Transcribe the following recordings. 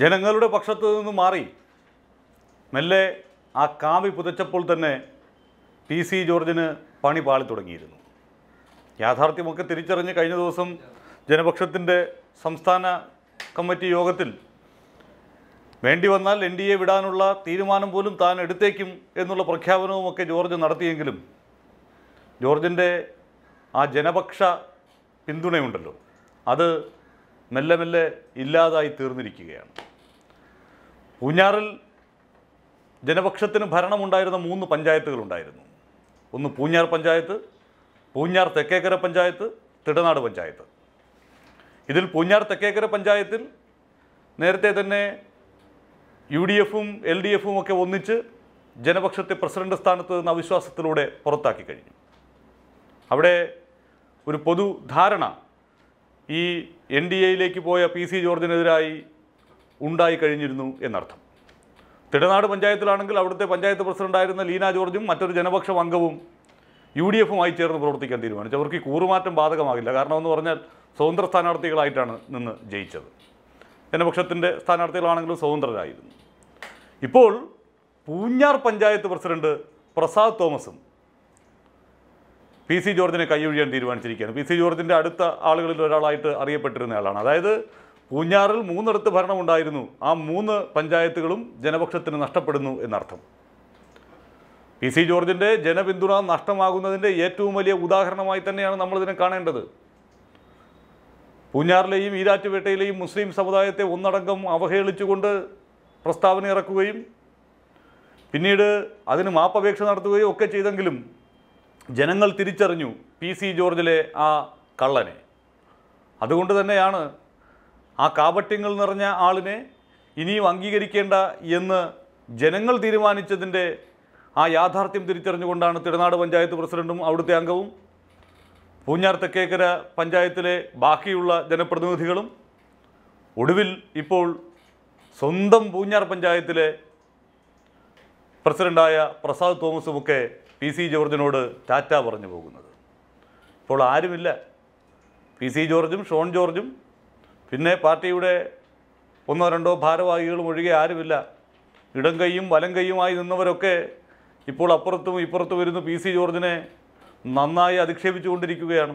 ജനങ്ങളുടെ പക്ഷത്തു നിന്ന് മാറി മെല്ലെ ആ കാവി പുതച്ചപ്പോൾ തന്നെ ടി സി ജോർജിന് പണി പാളി തുടങ്ങിയിരുന്നു യാഥാർത്ഥ്യമൊക്കെ തിരിച്ചറിഞ്ഞ് കഴിഞ്ഞ ദിവസം ജനപക്ഷത്തിൻ്റെ സംസ്ഥാന കമ്മിറ്റി യോഗത്തിൽ വേണ്ടി വന്നാൽ എൻ ഡി എ വിടാനുള്ള തീരുമാനം പോലും താൻ എടുത്തേക്കും എന്നുള്ള പ്രഖ്യാപനവുമൊക്കെ ജോർജ് നടത്തിയെങ്കിലും ജോർജിൻ്റെ ആ ജനപക്ഷ പിന്തുണയുണ്ടല്ലോ അത് മെല്ലെ മെല്ലെ ഇല്ലാതായി തീർന്നിരിക്കുകയാണ് പൂഞ്ഞാറിൽ ജനപക്ഷത്തിന് ഭരണമുണ്ടായിരുന്ന മൂന്ന് പഞ്ചായത്തുകളുണ്ടായിരുന്നു ഒന്ന് പൂഞ്ഞാർ പഞ്ചായത്ത് പൂഞ്ഞാർ തെക്കേക്കര പഞ്ചായത്ത് തിടനാട് പഞ്ചായത്ത് ഇതിൽ പൂഞ്ഞാർ തെക്കേക്കര പഞ്ചായത്തിൽ നേരത്തെ തന്നെ യു ഡി എഫും എൽ ഡി എഫും ഒക്കെ ഒന്നിച്ച് ജനപക്ഷത്തെ പ്രസിഡന്റ് സ്ഥാനത്ത് നിന്ന് അവിശ്വാസത്തിലൂടെ പുറത്താക്കി കഴിഞ്ഞു അവിടെ ഒരു പൊതുധാരണ ഈ എൻ ഡി എയിലേക്ക് പോയ പി സി ജോർജിനെതിരായി ഉണ്ടായി കഴിഞ്ഞിരുന്നു എന്നർത്ഥം തിടനാട് പഞ്ചായത്തിലാണെങ്കിൽ അവിടുത്തെ പഞ്ചായത്ത് പ്രസിഡന്റായിരുന്ന ലീന ജോർജും മറ്റൊരു ജനപക്ഷം അംഗവും യു ഡി എഫുമായി ചേർന്ന് പ്രവർത്തിക്കാൻ തീരുമാനിച്ചു അവർക്ക് ഈ കൂറുമാറ്റം ബാധകമാകില്ല കാരണം എന്ന് പറഞ്ഞാൽ സ്വതന്ത്ര സ്ഥാനാർത്ഥികളായിട്ടാണ് നിന്ന് ജയിച്ചത് ജനപക്ഷത്തിൻ്റെ സ്ഥാനാർത്ഥികളാണെങ്കിലും സ്വതന്ത്രരായിരുന്നു ഇപ്പോൾ പൂഞ്ഞാർ പഞ്ചായത്ത് പ്രസിഡന്റ് പ്രസാദ് തോമസും പി സി ജോർജിനെ കൈയൊഴിയാൻ തീരുമാനിച്ചിരിക്കുകയാണ് പി സി ജോർജിൻ്റെ അടുത്ത ആളുകളിൽ ഒരാളായിട്ട് അറിയപ്പെട്ടിരുന്ന ആളാണ് അതായത് പൂഞ്ഞാറിൽ മൂന്നിടത്ത് ഉണ്ടായിരുന്നു ആ മൂന്ന് പഞ്ചായത്തുകളും ജനപക്ഷത്തിന് നഷ്ടപ്പെടുന്നു എന്നർത്ഥം പി സി ജോർജിൻ്റെ ജനപിന്തുണ നഷ്ടമാകുന്നതിൻ്റെ ഏറ്റവും വലിയ ഉദാഹരണമായി തന്നെയാണ് നമ്മളിതിനെ കാണേണ്ടത് പൂഞ്ഞാറിലെയും ഈരാറ്റുപേട്ടയിലെയും മുസ്ലിം സമുദായത്തെ ഒന്നടങ്കം അവഹേളിച്ചുകൊണ്ട് പ്രസ്താവന ഇറക്കുകയും പിന്നീട് അതിന് മാപ്പപേക്ഷ നടത്തുകയും ഒക്കെ ചെയ്തെങ്കിലും ജനങ്ങൾ തിരിച്ചറിഞ്ഞു പി സി ജോർജിലെ ആ കള്ളനെ അതുകൊണ്ട് തന്നെയാണ് ആ കാപട്യങ്ങൾ നിറഞ്ഞ ആളിനെ ഇനിയും അംഗീകരിക്കേണ്ട എന്ന് ജനങ്ങൾ തീരുമാനിച്ചതിൻ്റെ ആ യാഥാർത്ഥ്യം തിരിച്ചറിഞ്ഞുകൊണ്ടാണ് തിരുനാട് പഞ്ചായത്ത് പ്രസിഡന്റും അവിടുത്തെ അംഗവും പൂഞ്ഞാർ തെക്കേക്കര പഞ്ചായത്തിലെ ബാക്കിയുള്ള ജനപ്രതിനിധികളും ഒടുവിൽ ഇപ്പോൾ സ്വന്തം പൂഞ്ഞാർ പഞ്ചായത്തിലെ പ്രസിഡൻ്റായ പ്രസാദ് തോമസുമൊക്കെ പി സി ജോർജിനോട് ടാറ്റ പറഞ്ഞു പോകുന്നത് ഇപ്പോൾ ആരുമില്ല പി സി ജോർജും ഷോൺ ജോർജും പിന്നെ പാർട്ടിയുടെ ഒന്നോ രണ്ടോ ഭാരവാഹികളും ഒഴികെ ആരുമില്ല ഇടം കൈയും വലം കൈയുമായി നിന്നവരൊക്കെ ഇപ്പോൾ അപ്പുറത്തും ഇപ്പുറത്തും വരുന്ന പി സി ജോർജിനെ നന്നായി അധിക്ഷേപിച്ചുകൊണ്ടിരിക്കുകയാണ്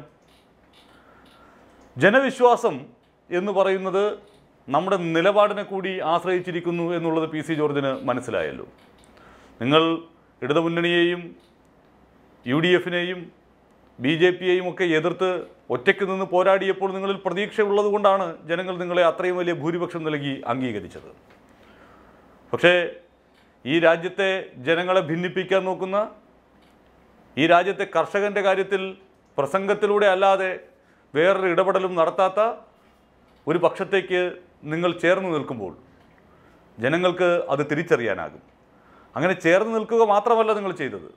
ജനവിശ്വാസം എന്ന് പറയുന്നത് നമ്മുടെ നിലപാടിനെ കൂടി ആശ്രയിച്ചിരിക്കുന്നു എന്നുള്ളത് പി സി ജോർജിന് മനസ്സിലായല്ലോ നിങ്ങൾ ഇടതുമുന്നണിയെയും യു ഡി എഫിനെയും ബി ജെ പിയെയും ഒക്കെ എതിർത്ത് ഒറ്റയ്ക്ക് നിന്ന് പോരാടിയപ്പോൾ നിങ്ങളിൽ പ്രതീക്ഷയുള്ളത് കൊണ്ടാണ് ജനങ്ങൾ നിങ്ങളെ അത്രയും വലിയ ഭൂരിപക്ഷം നൽകി അംഗീകരിച്ചത് പക്ഷേ ഈ രാജ്യത്തെ ജനങ്ങളെ ഭിന്നിപ്പിക്കാൻ നോക്കുന്ന ഈ രാജ്യത്തെ കർഷകൻ്റെ കാര്യത്തിൽ പ്രസംഗത്തിലൂടെ അല്ലാതെ വേറൊരു ഇടപെടലും നടത്താത്ത ഒരു പക്ഷത്തേക്ക് നിങ്ങൾ ചേർന്ന് നിൽക്കുമ്പോൾ ജനങ്ങൾക്ക് അത് തിരിച്ചറിയാനാകും അങ്ങനെ ചേർന്ന് നിൽക്കുക മാത്രമല്ല നിങ്ങൾ ചെയ്തത്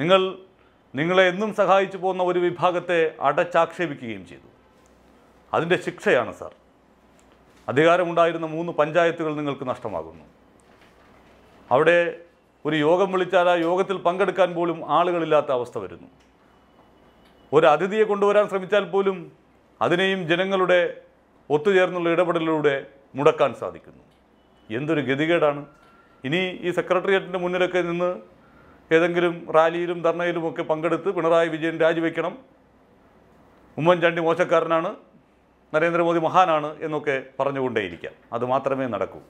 നിങ്ങൾ നിങ്ങളെ എന്നും സഹായിച്ചു പോകുന്ന ഒരു വിഭാഗത്തെ അടച്ചാക്ഷേപിക്കുകയും ചെയ്തു അതിൻ്റെ ശിക്ഷയാണ് സാർ അധികാരമുണ്ടായിരുന്ന മൂന്ന് പഞ്ചായത്തുകൾ നിങ്ങൾക്ക് നഷ്ടമാകുന്നു അവിടെ ഒരു യോഗം വിളിച്ചാൽ ആ യോഗത്തിൽ പങ്കെടുക്കാൻ പോലും ആളുകളില്ലാത്ത അവസ്ഥ വരുന്നു ഒരു അതിഥിയെ കൊണ്ടുവരാൻ ശ്രമിച്ചാൽ പോലും അതിനെയും ജനങ്ങളുടെ ഒത്തുചേർന്നുള്ള ഇടപെടലിലൂടെ മുടക്കാൻ സാധിക്കുന്നു എന്തൊരു ഗതികേടാണ് ഇനി ഈ സെക്രട്ടേറിയറ്റിൻ്റെ മുന്നിലൊക്കെ നിന്ന് ഏതെങ്കിലും റാലിയിലും ധർണയിലും ഒക്കെ പങ്കെടുത്ത് പിണറായി വിജയൻ രാജിവെക്കണം ഉമ്മൻചാണ്ടി മോശക്കാരനാണ് നരേന്ദ്രമോദി മഹാനാണ് എന്നൊക്കെ പറഞ്ഞുകൊണ്ടേയിരിക്കാം അത് മാത്രമേ നടക്കൂ